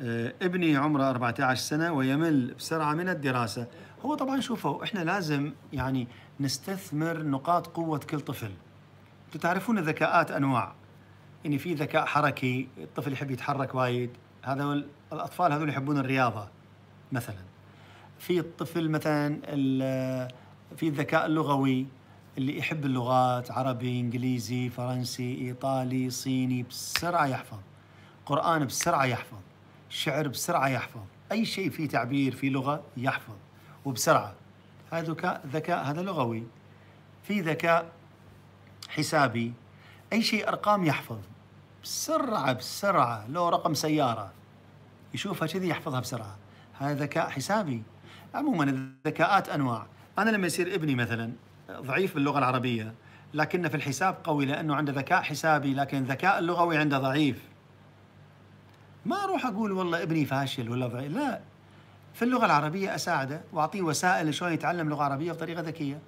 آه، ابني عمره 14 سنة ويمل بسرعة من الدراسة هو طبعا شوفوا احنا لازم يعني نستثمر نقاط قوة كل طفل تعرفون الذكاءات أنواع يعني في ذكاء حركي الطفل يحب يتحرك وايد هذا الأطفال هذول يحبون الرياضة مثلا في الطفل مثلا في الذكاء اللغوي اللي يحب اللغات عربي انجليزي فرنسي ايطالي صيني بسرعه يحفظ قران بسرعه يحفظ الشعر بسرعة يحفظ أي شيء فيه تعبير فيه لغة يحفظ وبسرعة هذا ذكاء هذا لغوي في ذكاء حسابي أي شيء أرقام يحفظ بسرعة بسرعة لو رقم سيارة يشوفها كذي يحفظها بسرعة هذا ذكاء حسابي عموما الذكاءات أنواع أنا لما يصير ابني مثلا ضعيف باللغة العربية لكنه في الحساب قوي لأنه عنده ذكاء حسابي لكن الذكاء اللغوي عنده ضعيف ما اروح اقول والله ابني فاشل ولا ضعيف لا في اللغه العربيه اساعده واعطيه وسائل شلون يتعلم لغه عربيه بطريقه ذكيه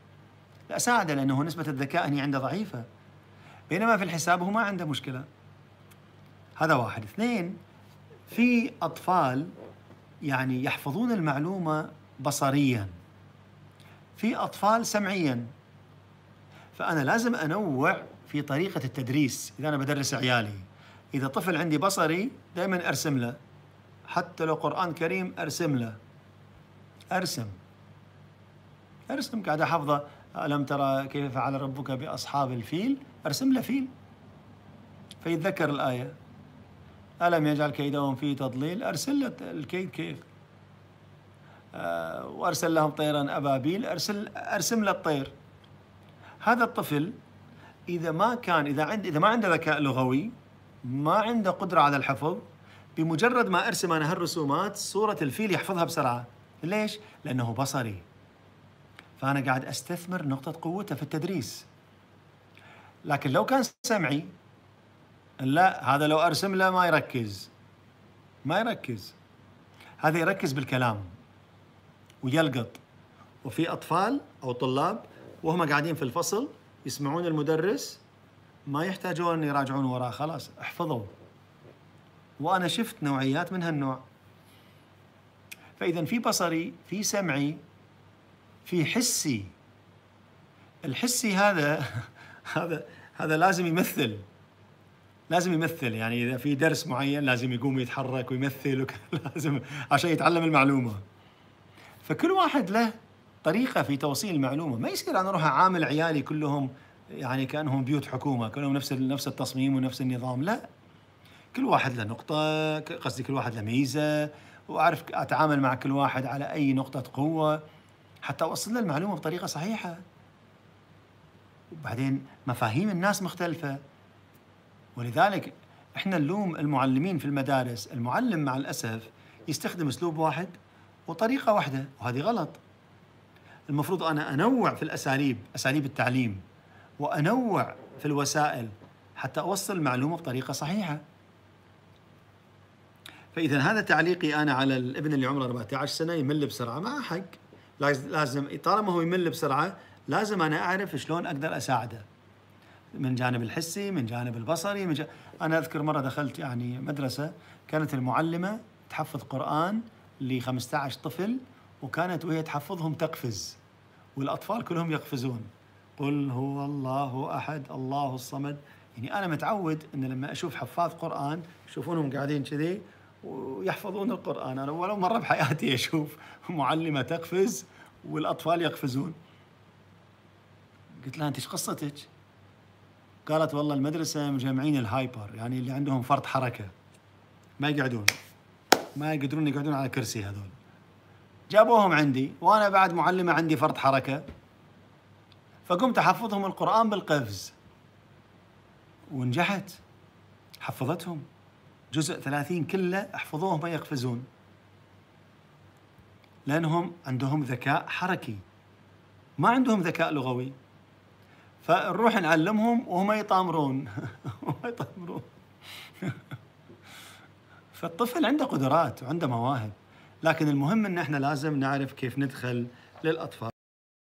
اساعده لانه نسبه الذكاء هنا عنده ضعيفه بينما في الحساب هو ما عنده مشكله هذا واحد اثنين في اطفال يعني يحفظون المعلومه بصريا في اطفال سمعيا فانا لازم انوع في طريقه التدريس اذا انا بدرس عيالي إذا طفل عندي بصري دائما أرسم له حتى لو قرآن كريم أرسم له أرسم أرسم قاعد أحفظه ألم ترى كيف فعل ربك بأصحاب الفيل أرسم له فيل فيتذكر الآية ألم يجعل كيدهم في تضليل أرسل له الكيد كيف آه، وأرسل لهم طيرا أبابيل أرسل أرسم له الطير هذا الطفل إذا ما كان إذا عند إذا ما عنده ذكاء لغوي ما عنده قدرة على الحفظ بمجرد ما أرسم أنا هالرسومات صورة الفيل يحفظها بسرعة ليش؟ لأنه بصري فأنا قاعد أستثمر نقطة قوته في التدريس لكن لو كان سمعي لا هذا لو أرسم له ما يركز ما يركز هذا يركز بالكلام ويلقط وفي أطفال أو طلاب وهم قاعدين في الفصل يسمعون المدرس ما يحتاجون يراجعون وراه خلاص احفظوا وانا شفت نوعيات من هالنوع فاذا في بصري في سمعي في حسي الحسي هذا هذا هذا لازم يمثل لازم يمثل يعني اذا في درس معين لازم يقوم يتحرك ويمثل لازم عشان يتعلم المعلومه فكل واحد له طريقه في توصيل المعلومه ما يصير انا اروح اعامل عيالي كلهم يعني كانهم بيوت حكومه كلهم نفس نفس التصميم ونفس النظام لا كل واحد له نقطه قصدي كل واحد له ميزه واعرف اتعامل مع كل واحد على اي نقطه قوه حتى اوصل له المعلومه بطريقه صحيحه وبعدين مفاهيم الناس مختلفه ولذلك احنا نلوم المعلمين في المدارس المعلم مع الاسف يستخدم اسلوب واحد وطريقه واحده وهذه غلط المفروض انا انوع في الاساليب اساليب التعليم وأنوع في الوسائل حتى أوصل المعلومة بطريقة صحيحة فإذا هذا تعليقي أنا على الابن اللي عمره 14 سنة يمل بسرعة ما حق لازم طالما هو يمل بسرعة لازم أنا أعرف شلون أقدر أساعده من جانب الحسي من جانب البصري من جانب... أنا أذكر مرة دخلت يعني مدرسة كانت المعلمة تحفظ قرآن ل 15 طفل وكانت وهي تحفظهم تقفز والأطفال كلهم يقفزون قل هو الله احد الله الصمد يعني انا متعود ان لما اشوف حفاظ قران يشوفونهم قاعدين كذي ويحفظون القران انا ولو مره بحياتي اشوف معلمه تقفز والاطفال يقفزون قلت لها انت ايش قصتك؟ قالت والله المدرسه مجمعين الهايبر يعني اللي عندهم فرط حركه ما يقعدون ما يقدرون يقعدون على كرسي هذول جابوهم عندي وانا بعد معلمه عندي فرط حركه فقمت احفظهم القران بالقفز ونجحت حفظتهم جزء ثلاثين كله احفظوه ما يقفزون لأنهم عندهم ذكاء حركي ما عندهم ذكاء لغوي فنروح نعلمهم وهم يطامرون وما يطامرون فالطفل عنده قدرات وعنده مواهب لكن المهم ان احنا لازم نعرف كيف ندخل للاطفال